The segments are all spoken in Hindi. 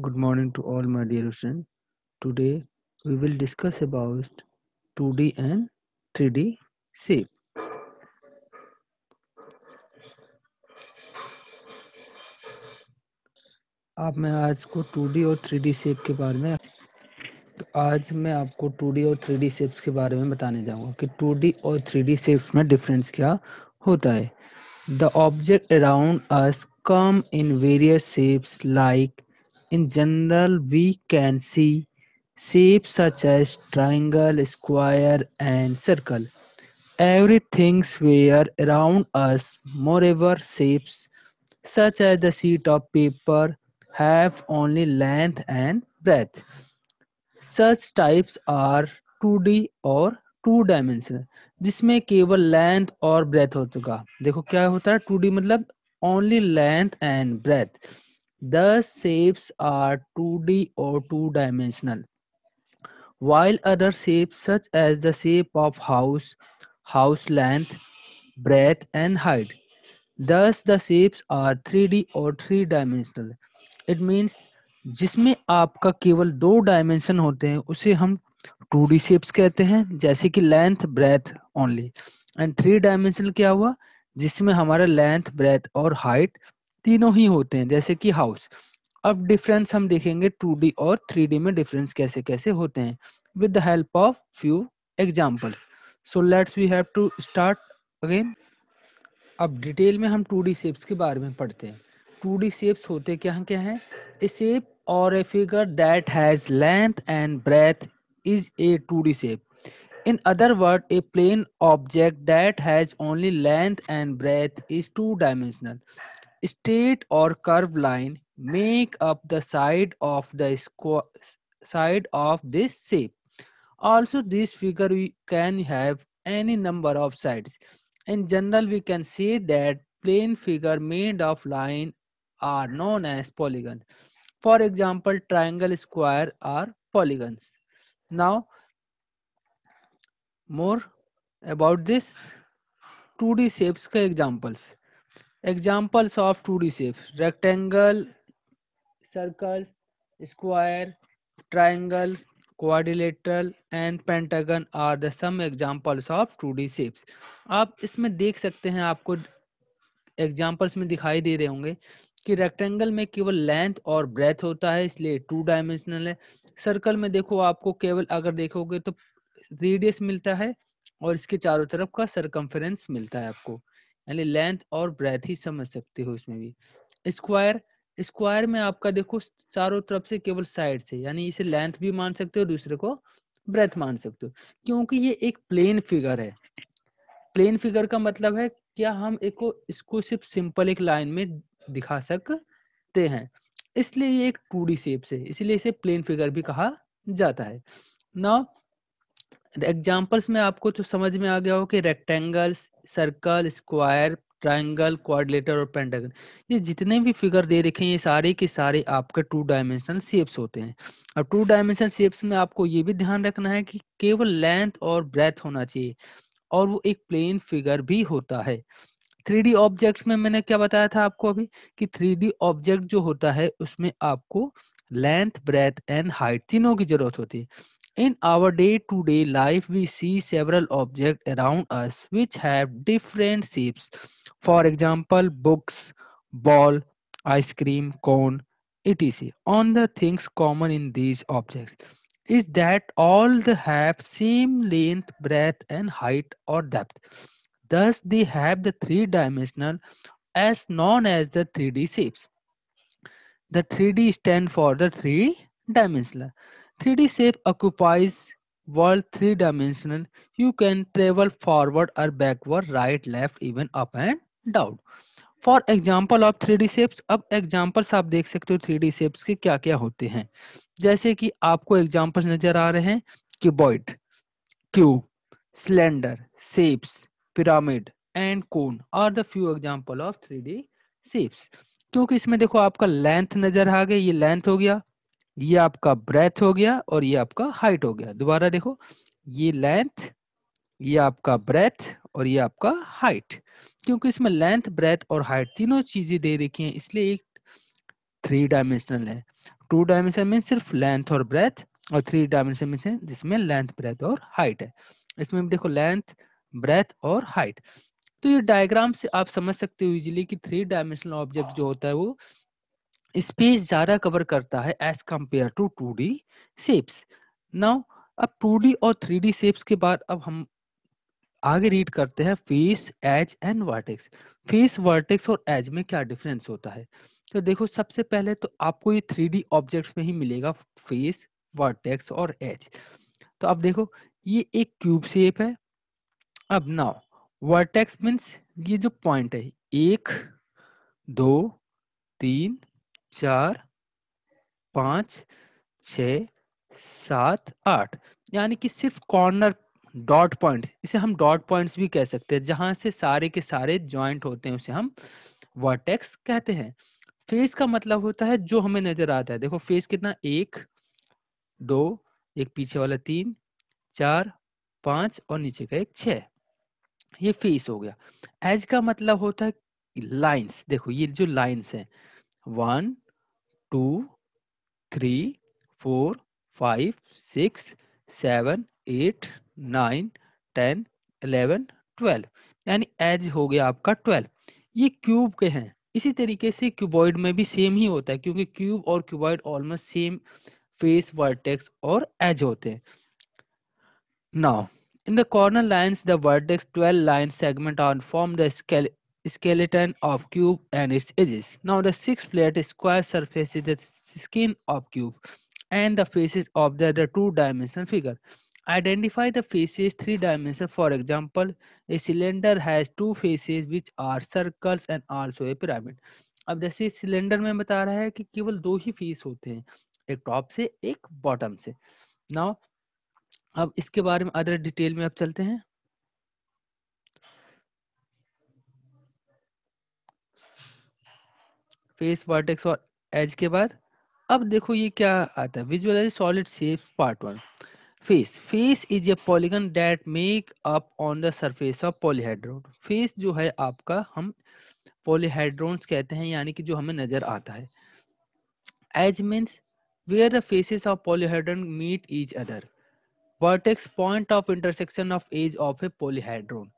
Good morning to all my dear students. Today we will discuss about 2D and 3D shape. आप मैं आज को 2D और 3D शेप के बारे में तो आज मैं आपको 2D और 3D शेप्स के बारे में बताने जाऊंगा कि 2D और 3D शेप्स में डिफरेंस क्या होता है the object around us come in various shapes like In general, we can see shapes such as triangle, square, and circle. Everything were around us. Moreover, shapes such as the sheet of paper have only length and breadth. Such types are 2D और टू डायमेंशनल जिसमें केवल लेंथ और ब्रेथ हो चुका देखो क्या होता है टू डी मतलब only length and breadth The shapes are 2D or two-dimensional, while other shapes such as the shape of house, house length, breadth and height. Thus the shapes are 3D or three-dimensional. It means जिसमें आपका केवल दो डायमेंशन होते हैं उसे हम टू डी शेप्स कहते हैं जैसे कि length breadth only and three dimension क्या हुआ जिसमें हमारा लेंथ ब्रेथ और हाइट तीनों ही होते हैं जैसे कि हाउस अब डिफरेंस हम देखेंगे 2D और 3D में डिफरेंस कैसे कैसे होते हैं with the help of few example so let's we have to start again अब डिटेल में हम 2D डी शेप्स के बारे में पढ़ते हैं 2D डी शेप्स होते क्या हैं क्या है ए शेप और a figure that has length and breadth is a 2D D shape in other word a plane object that has only length and breadth is two dimensional Straight or curved line make up the side of the side of this shape. Also this figure we can have any number of sides. In general we can say that plane figure made of line are known as polygon. For example triangle square are polygons. Now more about this 2D shapes examples. examples of 2d shapes rectangle circle square triangle quadrilateral and pentagon are the some examples of 2D shapes आप इसमें देख सकते हैं आपको एग्जांपल्स में दिखाई दे रहे होंगे कि रेक्टेंगल में केवल लेंथ और ब्रेथ होता है इसलिए टू डायमेंशनल है सर्कल में देखो आपको केवल अगर देखोगे तो रेडियस मिलता है और इसके चारों तरफ का सरकमफेरेंस मिलता है आपको यानी लेंथ और ब्रेथ ही समझ सकते हो इसमें भी स्क्वायर स्क्वायर में आपका देखो चारों तरफ से केवल साइड से यानी इसे लेंथ भी मान सकते हो दूसरे को ब्रेथ मान सकते हो क्योंकि ये एक प्लेन फिगर है प्लेन फिगर का मतलब है क्या हम एक इसको सिर्फ सिंपल एक लाइन में दिखा सकते हैं इसलिए ये एक टू शेप से इसलिए इसे प्लेन फिगर भी कहा जाता है ना एग्जाम्पल्स में आपको तो समझ में आ गया हो कि rectangle circle square triangle quadrilateral और पेंटागन ये जितने भी फिगर दे रखे हैं ये सारे के सारे आपके टू डायमेंशनल शेप्स होते हैं अब टू डायमेंशनल शेप्स में आपको ये भी ध्यान रखना है कि केवल लेंथ और ब्रेथ होना चाहिए और वो एक प्लेन फिगर भी होता है थ्री ऑब्जेक्ट्स में मैंने क्या बताया था आपको अभी कि थ्री ऑब्जेक्ट जो होता है उसमें आपको लेंथ ब्रेथ एंड हाइट तीनों की जरूरत होती है In our day-to-day -day life, we see several objects around us which have different shapes. For example, books, ball, ice cream, cone, etc. On the things common in these objects is that all the have same length, breadth and height or depth. Thus, they have the three-dimensional as known as the 3D shapes. The 3D stand for the three-dimensional. 3D shape occupies world three dimensional you can travel forward or backward right left even up and down for example of three D shapes अब एग्जाम्पल्स आप देख सकते हो थ्री डी शेप्स के क्या क्या होते हैं जैसे कि आपको एग्जाम्पल्स नजर आ रहे हैं cuboid cube cylinder shapes pyramid and cone are the few example of three D shapes क्योंकि इसमें देखो आपका लेंथ नजर आ गया ये लेंथ हो गया ये आपका ब्रेथ हो गया और ये आपका हाइट हो गया दोबारा देखो ये लेंथ ये आपका ब्रेथ और ये आपका हाइट क्योंकि इसमें लेंथ ब्रेथ और हाइट तीनों चीजें दे रखी हैं इसलिए एक थ्री डायमेंशनल है टू डायमेंशन में सिर्फ लेंथ और ब्रेथ और थ्री डायमेंशन में जिसमें लेंथ ब्रेथ और हाइट है इसमें भी देखो लेंथ ब्रेथ और हाइट तो ये डायग्राम से आप समझ सकते हो इजीली कि थ्री डायमेंशनल ऑब्जेक्ट जो होता है वो स्पेस ज्यादा कवर करता है as compare to two D shapes now अब टू डी और थ्री डी सेप्स के बाद अब हम आगे रीड करते हैं face edge and vertex face vertex और एज में क्या डिफरेंस होता है तो देखो सबसे पहले तो आपको ये थ्री डी ऑब्जेक्ट में ही मिलेगा फेस वर्टेक्स और एज तो अब देखो ये एक क्यूब शेप है अब नाउ वर्टेक्स मीन्स ये जो पॉइंट है एक दो तीन चार पाँच छ सात आठ यानी कि सिर्फ कॉर्नर डॉट पॉइंट इसे हम डॉट पॉइंट्स भी कह सकते हैं जहां से सारे के सारे ज्वाइंट होते हैं उसे हम वर्टेक्स कहते हैं फेस का मतलब होता है जो हमें नजर आता है देखो फेस कितना एक दो एक पीछे वाला तीन चार पांच और नीचे का एक छह ये फेस हो गया एज का मतलब होता है लाइंस देखो ये जो लाइंस हैं one two three four five six seven eight nine ten eleven twelve यानी एज हो गया आपका ट्वेल्व ये क्यूब के हैं इसी तरीके से क्यूबॉइड में भी सेम ही होता है क्योंकि क्यूब और cuboid almost same face vertex और एज होते हैं now In the corner lines, the vertex 12 segment on form the scale skeleton of cube and its edges. Now the six flat square surface is the skin of cube and the faces of the, the two-dimensional figure. Identify the faces three dimension. For example, a cylinder has two faces which are circles and also a pyramid. अब जैसे सिलेंडर में बता रहा है कि केवल दो ही फेस होते हैं एक टॉप से एक बॉटम से नाउ अब इसके बारे में अदर डिटेल में अब चलते हैं फेस वर्टेक्स और एज के बाद अब देखो ये क्या आता है visualise solid shape part one face face is a polygon that make up on the surface of polyhedron face जो है आपका हम पॉलीहाइड्रोन कहते हैं यानी कि जो हमें नजर आता है edge means where the faces of polyhedron meet each other vertex point of intersection of edge of a polyhedron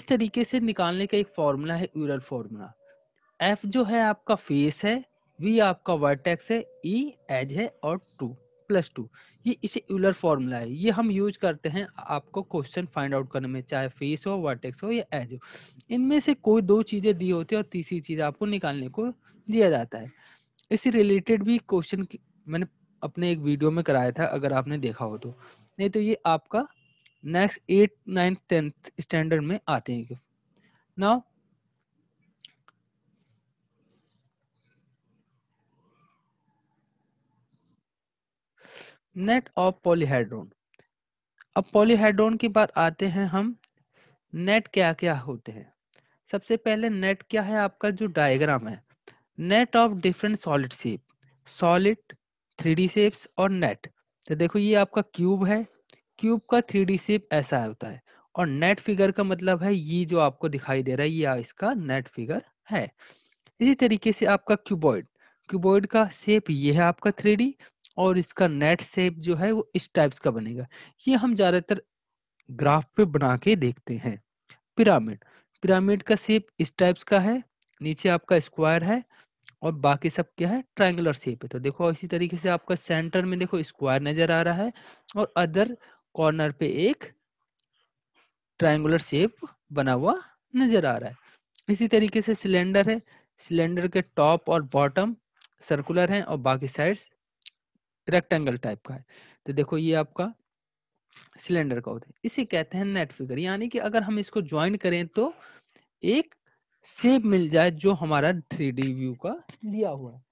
इस तरीके से निकालने का एक फॉर्मूला है यूरल फॉर्मूला एफ जो है आपका फेस है वी आपका वर्टेक्स है ई e एज है और टू प्लस टू ये इसे यूलर फॉर्मूला है ये हम यूज करते हैं आपको क्वेश्चन फाइंड आउट करने में चाहे फेस हो वर्टेक्स हो या एज हो इनमें से कोई दो चीजें दी होती है और तीसरी चीज आपको निकालने को दिया जाता है इसी रिलेटेड भी क्वेश्चन मैंने अपने एक वीडियो में कराया था अगर आपने देखा हो तो नहीं तो ये आपका next eight ninth tenth standard में आते हैं नाउ नेट ऑफ पॉलीहाइड्रोन अब पॉलीहाइड्रोन की बात आते हैं हम नेट क्या क्या होते हैं सबसे पहले नेट क्या है आपका जो डायग्राम है net of different solid shape solid three D shapes और नेट तो देखो ये आपका क्यूब है क्यूब का थ्री डी शेप ऐसा होता है और नेट फिगर का मतलब है ये जो आपको दिखाई दे रहा है ये इसका नेट फिगर है इसी तरीके से आपका क्यूबॉइड क्यूबॉइड का शेप ये है आपका थ्री और इसका नेट सेप जो है वो इस टाइप्स का बनेगा ये हम ज्यादातर ग्राफ पे बना के देखते हैं पिरामिड पिरामिड का शेप इस टाइप्स का है नीचे आपका स्क्वायर है और बाकी सब क्या है ट्राइंगुलर शेप है तो देखो इसी तरीके से आपका सेंटर में देखो स्क्वायर नजर आ रहा है और अदर कॉर्नर पे एक ट्राइंगुलर शेप बना हुआ नजर आ रहा है इसी तरीके से सिलेंडर है सिलेंडर के टॉप और बॉटम सर्कुलर हैं और बाकी साइड्स रेक्टेंगल टाइप का है तो देखो ये आपका सिलेंडर का होता है इसे कहते हैं नेट फिगर यानी कि अगर हम इसको ज्वाइन करें तो एक सेप मिल जाए जो हमारा थ्री व्यू का लिया हुआ है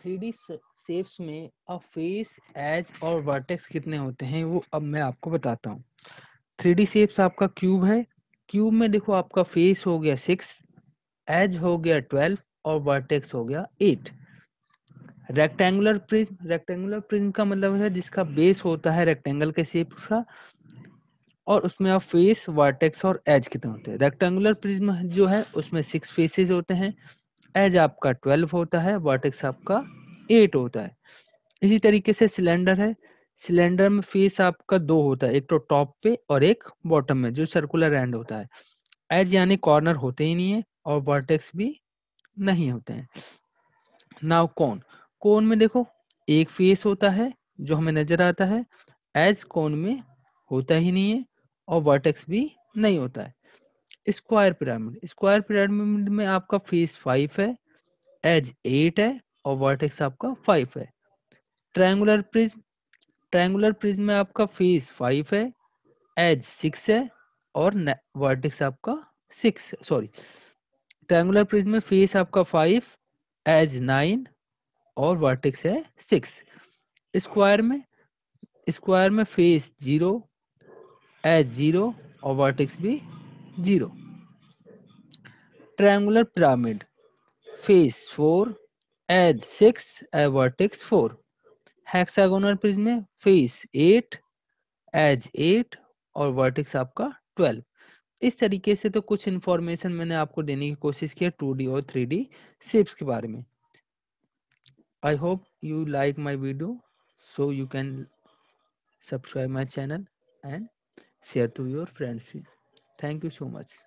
थ्री शेप्स में फेस एज और वर्टेक्स कितने होते हैं वो अब मैं आपको बताता हूँ थ्री डी सेप्स आपका क्यूब है क्यूब में देखो आपका फेस हो गया सिक्स एज हो गया ट्वेल्व और वर्टेक्स हो गया eight rectangular prism rectangular prism का मतलब है जिसका बेस होता है रेक्टेंगल के शेप का और उसमें आप फेस वर्टेक्स और एज कितने होते हैं रेक्टेंगुलर प्रिज्म जो है उसमें सिक्स फेसेस होते हैं एज आपका ट्वेल्व होता है वर्टेक्स आपका एट होता है इसी तरीके से सिलेंडर है सिलेंडर में फेस आपका दो होता है एक तो टॉप पे और एक बॉटम में जो सर्कुलर एंड होता है एज यानी कॉर्नर होते ही नहीं है और वर्टेक्स भी नहीं होते हैं नाउ कौन कौन में देखो एक फेस होता है जो हमें नजर आता है एज कौन में होता ही नहीं है और वर्टेक्स भी नहीं होता है स्क्वायर पिरामिड स्क्वायर पिरामिड में आपका फेस फाइव है एज एट है और वर्टेक्स आपका फाइव है ट्रायंगुलर प्रिज्म ट्रायंगुलर प्रिज्म में आपका फेस फाइव है एज सिक्स है और वर्टेक्स आपका सिक्स सॉरी ट्रायंगुलर प्रिज्म में फेस आपका फाइव एज नाइन और वर्टिक्स है सिक्स स्क्वायर में स्क्वायर में फेस जीरो एज जीरो और वर्टिक्स भी zero triangular pyramid face four edge six edge vertex four hexagonal prism में फेस एट एज एट और वर्टिक्स आपका ट्वेल्व इस तरीके से तो कुछ इंफॉर्मेशन मैंने आपको देने की कोशिश किया टू डी और थ्री डी शेप्स के बारे में I hope you like my video so you can subscribe my channel and share to your friends thank you so much